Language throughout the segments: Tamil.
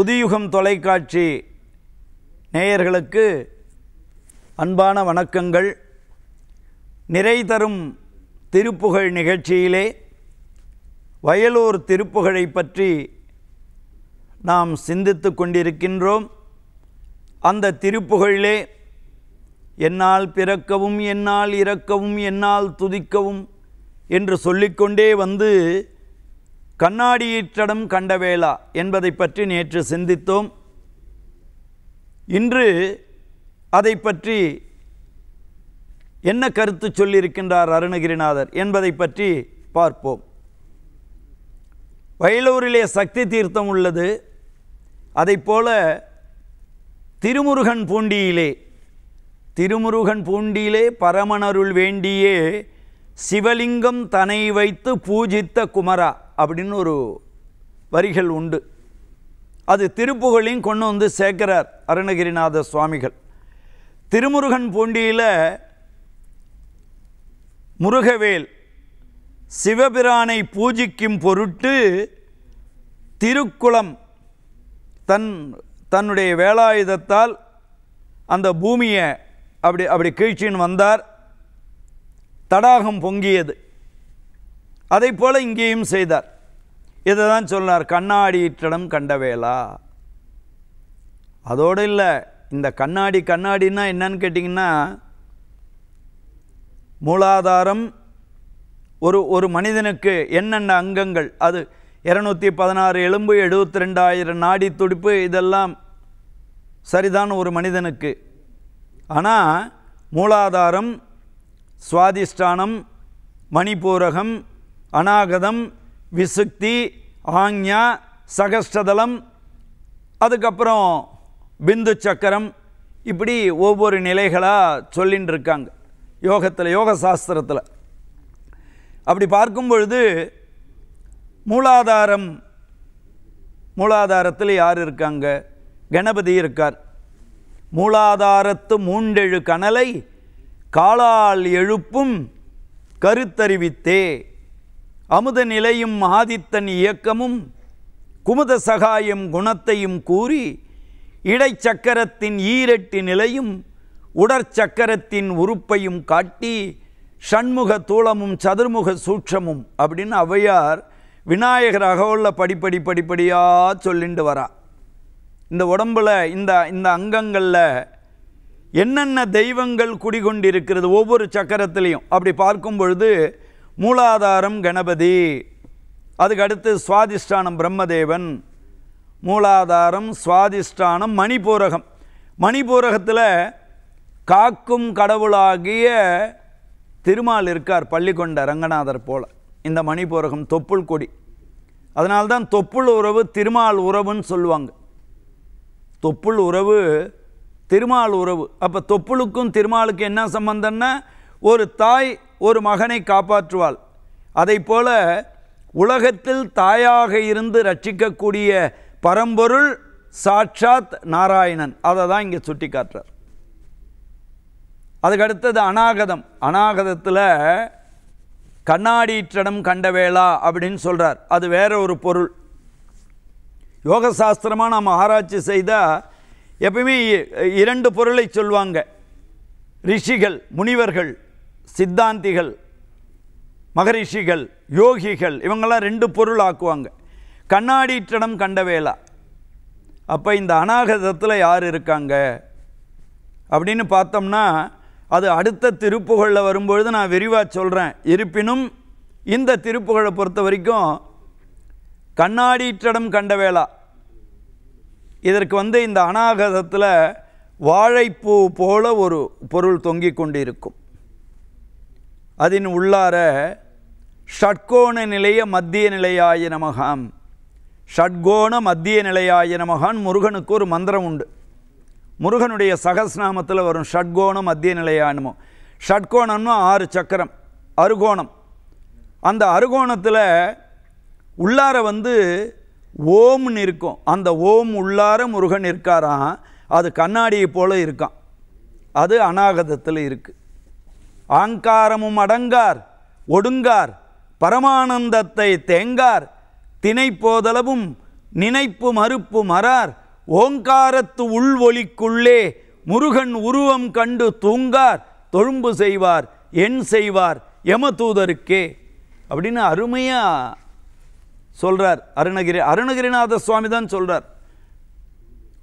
புதியுகம் தொலைக்காட்சி நேயர்களுக்கு அன்பான வணக்கங்கள் நிறை தரும் திருப்புகழ் நிகழ்ச்சியிலே வயலூர் திருப்புகழை பற்றி நாம் சிந்தித்து கொண்டிருக்கின்றோம் அந்த திருப்புகழிலே என்னால் பிறக்கவும் என்னால் இறக்கவும் என்னால் துதிக்கவும் என்று சொல்லிக்கொண்டே வந்து கண்ணாடியீற்றடம் கண்டவேளா என்பதை பற்றி நேற்று சிந்தித்தோம் இன்று அதை பற்றி என்ன கருத்து சொல்லியிருக்கின்றார் அருணகிரிநாதர் என்பதை பற்றி பார்ப்போம் வயலூரிலே சக்தி தீர்த்தம் உள்ளது அதை போல திருமுருகன் பூண்டியிலே திருமுருகன் பூண்டியிலே பரமணருள் வேண்டியே சிவலிங்கம் தனை வைத்து பூஜித்த குமரா அப்படின்னு ஒரு வரிகள் உண்டு அது திருப்புகழையும் கொண்டு வந்து சேர்க்கிறார் அருணகிரிநாத சுவாமிகள் திருமுருகன் பூண்டியில் முருகவேல் சிவபிரானை பூஜிக்கும் பொருட்டு திருக்குளம் தன் தன்னுடைய வேலாயுதத்தால் அந்த பூமியை அப்படி அப்படி கீழ்ச்சின்னு வந்தார் தடாகம் பொங்கியது அதை போல இங்கேயும் செய்தார் இதை தான் சொன்னார் கண்ட கண்டவேலா அதோடு இல்லை இந்த கண்ணாடி கண்ணாடின்னா என்னன்னு கேட்டிங்கன்னா மூலாதாரம் ஒரு ஒரு மனிதனுக்கு என்னென்ன அங்கங்கள் அது இரநூத்தி பதினாறு எலும்பு எழுபத்தி ரெண்டாயிரம் நாடி துடிப்பு இதெல்லாம் சரிதான் ஒரு மனிதனுக்கு ஆனால் மூலாதாரம் சுவாதிஷ்டானம் மணிபூரகம் அநாகதம் விசுக்தி ஆஞ்ஞா சகஸ்டதலம் அதுக்கப்புறம் பிந்து சக்கரம் இப்படி ஒவ்வொரு நிலைகளாக சொல்லின்னு இருக்காங்க யோகத்தில் யோக சாஸ்திரத்தில் அப்படி பார்க்கும் பொழுது மூலாதாரம் மூலாதாரத்தில் யார் இருக்காங்க கணபதி இருக்கார் மூலாதாரத்து மூண்டெழு கனலை காலால் எழுப்பும் கருத்தறிவித்தே அமுத நிலையும் ஆதித்தன் இயக்கமும் குமுத சகாயம் குணத்தையும் கூறி இடைச்சக்கரத்தின் ஈரெட்டு நிலையும் உடற்சக்கரத்தின் உறுப்பையும் காட்டி ஷண்முக தூளமும் சதுர்முக சூட்சமும் அப்படின்னு ஔவையார் விநாயகர் அகவுள்ள படிப்படி படிப்படியாக சொல்லிட்டு வரா இந்த உடம்பில் இந்த இந்த அங்கங்களில் என்னென்ன தெய்வங்கள் குடிகொண்டிருக்கிறது ஒவ்வொரு சக்கரத்திலையும் அப்படி பார்க்கும் பொழுது மூலாதாரம் கணபதி அதுக்கடுத்து சுவாதிஷ்டானம் பிரம்மதேவன் மூலாதாரம் சுவாதிஷ்டானம் மணிபூரகம் மணிபூரகத்தில் காக்கும் கடவுளாகிய திருமால் இருக்கார் பள்ளிக்கொண்ட ரங்கநாதர் போல இந்த மணிபூரகம் தொப்புள் கொடி அதனால்தான் தொப்புள் உறவு திருமால் உறவுன்னு சொல்லுவாங்க தொப்புள் உறவு திருமால் உறவு அப்போ தொப்புளுக்கும் திருமாலுக்கும் என்ன சம்பந்தம்னா ஒரு தாய் ஒரு மகனை காப்பாற்றுவாள் அதை போல உலகத்தில் தாயாக இருந்து ரட்சிக்கக்கூடிய பரம்பொருள் சாட்சாத் நாராயணன் அதை தான் இங்கே சுட்டி காட்டுறார் அதுக்கடுத்தது அநாகதம் அநாகதத்தில் கண்ணாடிற்றடம் வேளா அப்படின்னு சொல்கிறார் அது வேற ஒரு பொருள் யோக சாஸ்திரமாக நாம் ஆராய்ச்சி செய்தால் எப்பயுமே இரண்டு பொருளை சொல்லுவாங்க ரிஷிகள் முனிவர்கள் சித்தாந்திகள் மகரிஷிகள் யோகிகள் இவங்கெல்லாம் ரெண்டு பொருள் ஆக்குவாங்க கண்ட கண்டவேலா அப்போ இந்த அநாகதத்தில் யார் இருக்காங்க அப்படின்னு பார்த்தோம்னா அது அடுத்த திருப்புகழில் வரும்பொழுது நான் விரிவாக சொல்கிறேன் இருப்பினும் இந்த திருப்புகழை பொறுத்த வரைக்கும் கண்ட கண்டவேலா இதற்கு வந்து இந்த அநாகதத்தில் வாழைப்பூ போல ஒரு பொருள் தொங்கிக் கொண்டிருக்கும் அதின் உள்ளார ஷட்கோண நிலைய மத்திய நிலையாய நமகாம் ஷட்கோண மத்திய நிலையாய நமகான் முருகனுக்கு ஒரு மந்திரம் உண்டு முருகனுடைய சகஸ்நாமத்தில் வரும் ஷட்கோணம் மத்திய நிலையானமோ ஷட்கோணம்னு ஆறு சக்கரம் அருகோணம் அந்த அருகோணத்தில் உள்ளார வந்து ஓம்னு இருக்கும் அந்த ஓம் உள்ளார முருகன் இருக்காராம் அது கண்ணாடியை போல் இருக்கான் அது அநாகதத்தில் இருக்குது ஆங்காரமும் அடங்கார் ஒடுங்கார் பரமானந்தத்தை தேங்கார் தினைப்போதளவும் நினைப்பு மறுப்பு மறார் ஓங்காரத்து உள்வொலிக்குள்ளே முருகன் உருவம் கண்டு தூங்கார் தொழும்பு செய்வார் எண் செய்வார் யமதூதருக்கே அப்படின்னு அருமையாக சொல்கிறார் அருணகிரி அருணகிரிநாத சுவாமி தான் சொல்கிறார்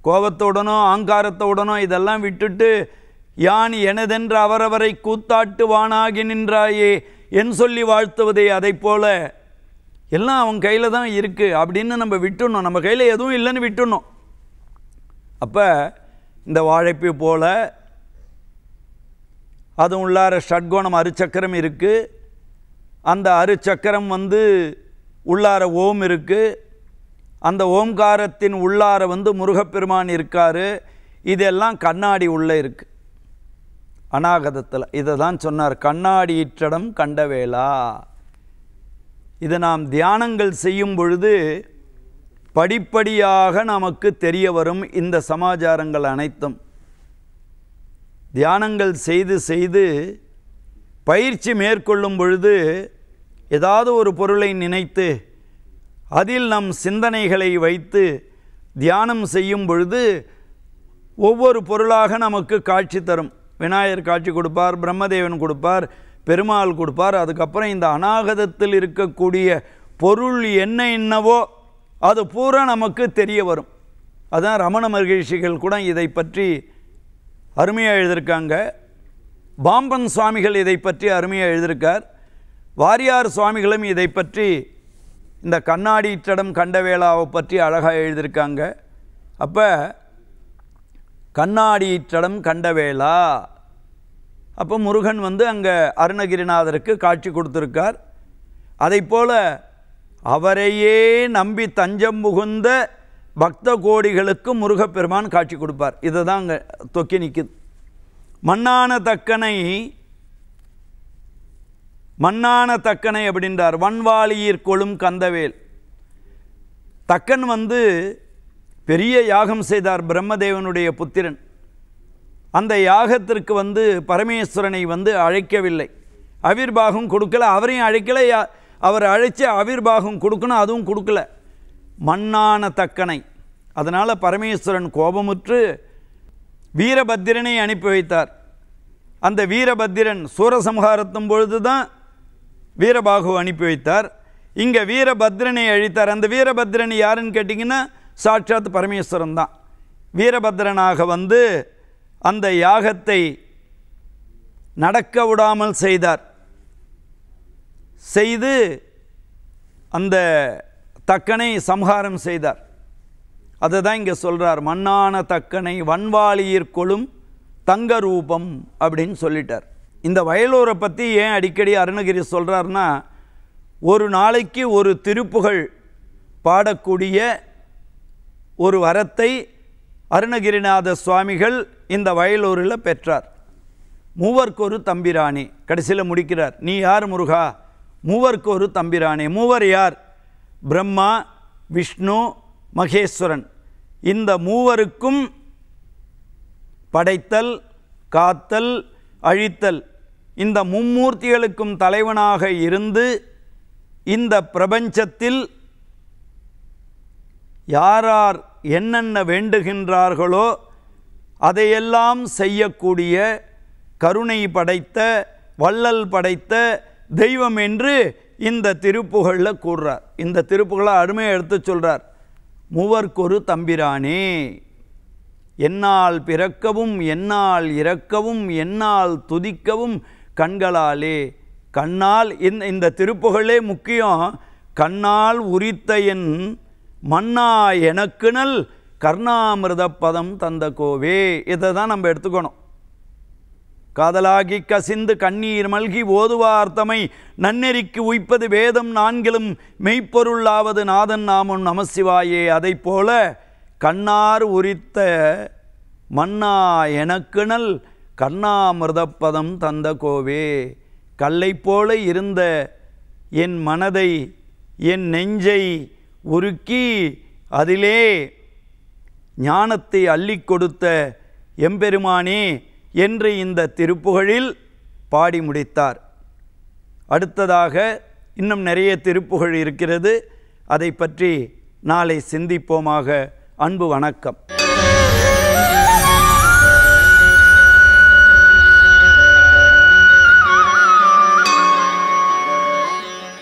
கோபத்தோடனோ ஆங்காரத்தோடனோ இதெல்லாம் விட்டுட்டு யான் எனதென்று அவரவரை கூத்தாட்டுவானாகி நின்றாயே என் சொல்லி வாழ்த்துவதே அதை போல எல்லாம் அவன் கையில் தான் இருக்குது அப்படின்னு நம்ம விட்டுணும் நம்ம கையில் எதுவும் இல்லைன்னு விட்டுணும் அப்போ இந்த வாழைப்பு போல் அதுவும் உள்ளார ஷட்கோணம் அருச்சக்கரம் இருக்குது அந்த அருச்சக்கரம் வந்து உள்ளார ஓம் இருக்குது அந்த ஓம்காரத்தின் உள்ளார வந்து முருகப்பெருமான் இருக்கார் இதெல்லாம் கண்ணாடி உள்ளே இருக்குது அநாகதத்தில் இதை தான் சொன்னார் கண்ணாடியிற்றடம் கண்டவேளா இது நாம் தியானங்கள் செய்யும் பொழுது படிப்படியாக நமக்கு தெரிய வரும் இந்த சமாச்சாரங்கள் அனைத்தும் தியானங்கள் செய்து செய்து பயிற்சி மேற்கொள்ளும் பொழுது ஏதாவது ஒரு பொருளை நினைத்து அதில் நம் சிந்தனைகளை வைத்து தியானம் செய்யும் பொழுது ஒவ்வொரு பொருளாக நமக்கு காட்சி தரும் விநாயகர் காட்சி கொடுப்பார் பிரம்மதேவன் கொடுப்பார் பெருமாள் கொடுப்பார் அதுக்கப்புறம் இந்த அநாகதத்தில் இருக்கக்கூடிய பொருள் என்ன என்னவோ அது பூரா நமக்கு தெரிய வரும் அதுதான் ரமண மகிழ்ச்சிகள் கூட இதை பற்றி அருமையாக எழுதியிருக்காங்க பாம்பன் சுவாமிகள் இதை பற்றி அருமையாக எழுதியிருக்கார் வாரியார் சுவாமிகளும் இதை பற்றி இந்த கண்ணாடி இட்டடம் கண்டவேளாவை பற்றி அழகாக எழுதியிருக்காங்க அப்போ கண்ணாடியிற்றடம் கண்டவேளா அப்போ முருகன் வந்து அங்கே அருணகிரிநாதருக்கு காட்சி கொடுத்துருக்கார் அதை போல் அவரையே நம்பி தஞ்சம் புகுந்த பக்த கோடிகளுக்கு முருகப்பெருமான் காட்சி கொடுப்பார் இதை தான் அங்கே தொக்கி நிற்குது மண்ணான தக்கனை மண்ணான தக்கனை அப்படின்றார் வன்வாளியிற்கொழும் கந்தவேல் தக்கன் வந்து பெரிய யாகம் செய்தார் பிரம்மதேவனுடைய புத்திரன் அந்த யாகத்திற்கு வந்து பரமேஸ்வரனை வந்து அழைக்கவில்லை அவிர்பாகம் கொடுக்கல அவரையும் அழைக்கல அவர் அழைச்சி அவிர்பாகம் கொடுக்கணும் அதுவும் கொடுக்கல மண்ணான தக்கனை அதனால் பரமேஸ்வரன் கோபமுற்று வீரபத்திரனை அனுப்பி வைத்தார் அந்த வீரபத்திரன் சூரசம்ஹாரத்தும் பொழுது தான் வீரபாகு அனுப்பி வைத்தார் இங்கே வீரபத்ரனை அழித்தார் அந்த வீரபத்ரன் யாருன்னு கேட்டிங்கன்னா சாட்சாத் பரமேஸ்வரன் தான் வீரபத்ரனாக வந்து அந்த யாகத்தை நடக்க விடாமல் செய்தார் செய்து அந்த தக்கனை சம்ஹாரம் செய்தார் அதை தான் இங்கே சொல்கிறார் மண்ணான தக்கனை கொழும் தங்க ரூபம் அப்படின்னு சொல்லிட்டார் இந்த வயலூரை பற்றி ஏன் அடிக்கடி அருணகிரி சொல்கிறாருன்னா ஒரு நாளைக்கு ஒரு திருப்புகழ் பாடக்கூடிய ஒரு வரத்தை அருணகிரிநாத சுவாமிகள் இந்த வயலூரில் பெற்றார் மூவர்க்கொரு தம்பிராணி கடைசியில் முடிக்கிறார் நீ யார் முருகா மூவர்க்கொரு தம்பிராணி மூவர் யார் பிரம்மா விஷ்ணு மகேஸ்வரன் இந்த மூவருக்கும் படைத்தல் காத்தல் அழித்தல் இந்த மும்மூர்த்திகளுக்கும் தலைவனாக இருந்து இந்த பிரபஞ்சத்தில் யாரார் என்னென்ன வேண்டுகின்றார்களோ அதையெல்லாம் செய்யக்கூடிய கருணை படைத்த வள்ளல் படைத்த தெய்வம் என்று இந்த திருப்புகளில் கூறுறார் இந்த திருப்புகளை அருமையை எடுத்து சொல்கிறார் மூவர்க்கொரு தம்பிரானே என்னால் பிறக்கவும் என்னால் இறக்கவும் என்னால் துதிக்கவும் கண்களாலே கண்ணால் இந்த இந்த திருப்புகளே முக்கியம் கண்ணால் உரித்த என் மன்னா எனக்குனல் கர்ணாமிரத பதம் தந்த கோவே இதை தான் நம்ம எடுத்துக்கணும் காதலாகி கசிந்து கண்ணீர் மல்கி ஓதுவார்த்தமை நன்னெறிக்கு உய்ப்பது வேதம் நான்கிலும் மெய்ப்பொருளாவது நாதன் நாமம் நமசிவாயே அதை போல கண்ணார் உரித்த மன்னா எனக்குணல் பதம் தந்த கோவே கல்லை போல இருந்த என் மனதை என் நெஞ்சை உருக்கி அதிலே ஞானத்தை அள்ளி கொடுத்த எம்பெருமானே என்று இந்த திருப்புகழில் பாடி முடித்தார் அடுத்ததாக இன்னும் நிறைய திருப்புகழ் இருக்கிறது அதை பற்றி நாளை சிந்திப்போமாக அன்பு வணக்கம்